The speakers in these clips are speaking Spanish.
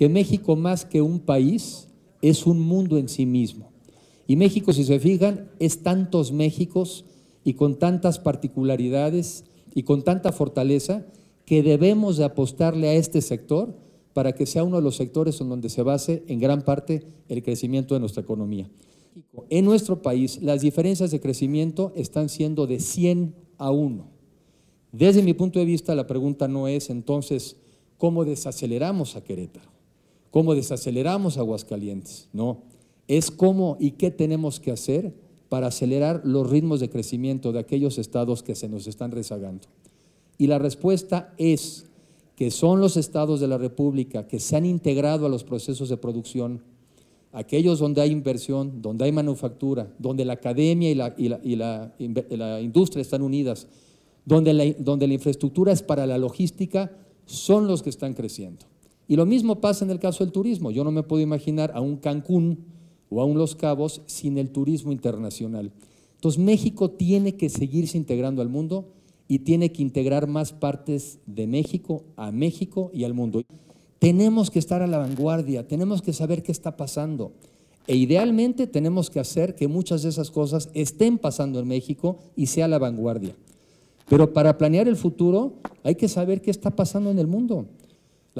que México más que un país es un mundo en sí mismo. Y México, si se fijan, es tantos Méxicos y con tantas particularidades y con tanta fortaleza que debemos de apostarle a este sector para que sea uno de los sectores en donde se base en gran parte el crecimiento de nuestra economía. En nuestro país las diferencias de crecimiento están siendo de 100 a 1. Desde mi punto de vista la pregunta no es entonces cómo desaceleramos a Querétaro cómo desaceleramos Aguascalientes, no, es cómo y qué tenemos que hacer para acelerar los ritmos de crecimiento de aquellos estados que se nos están rezagando. Y la respuesta es que son los estados de la República que se han integrado a los procesos de producción, aquellos donde hay inversión, donde hay manufactura, donde la academia y la, y la, industria están unidas, donde donde la infraestructura es para la logística, son los que están creciendo. Y lo mismo pasa en el caso del turismo. Yo no me puedo imaginar a un Cancún o a un Los Cabos sin el turismo internacional. Entonces México tiene que seguirse integrando al mundo y tiene que integrar más partes de México a México y al mundo. Tenemos que estar a la vanguardia, tenemos que saber qué está pasando. E idealmente tenemos que hacer que muchas de esas cosas estén pasando en México y sea la vanguardia. Pero para planear el futuro hay que saber qué está pasando en el mundo.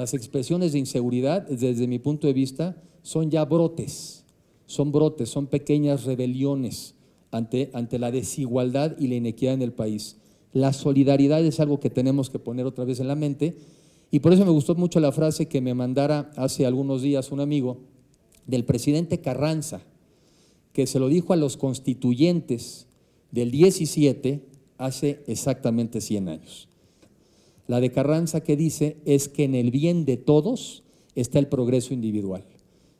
Las expresiones de inseguridad, desde mi punto de vista, son ya brotes, son brotes, son pequeñas rebeliones ante, ante la desigualdad y la inequidad en el país. La solidaridad es algo que tenemos que poner otra vez en la mente y por eso me gustó mucho la frase que me mandara hace algunos días un amigo del presidente Carranza, que se lo dijo a los constituyentes del 17 hace exactamente 100 años. La de Carranza que dice es que en el bien de todos está el progreso individual.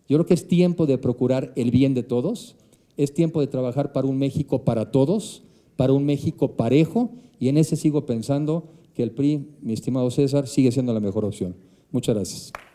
Yo creo que es tiempo de procurar el bien de todos, es tiempo de trabajar para un México para todos, para un México parejo, y en ese sigo pensando que el PRI, mi estimado César, sigue siendo la mejor opción. Muchas gracias.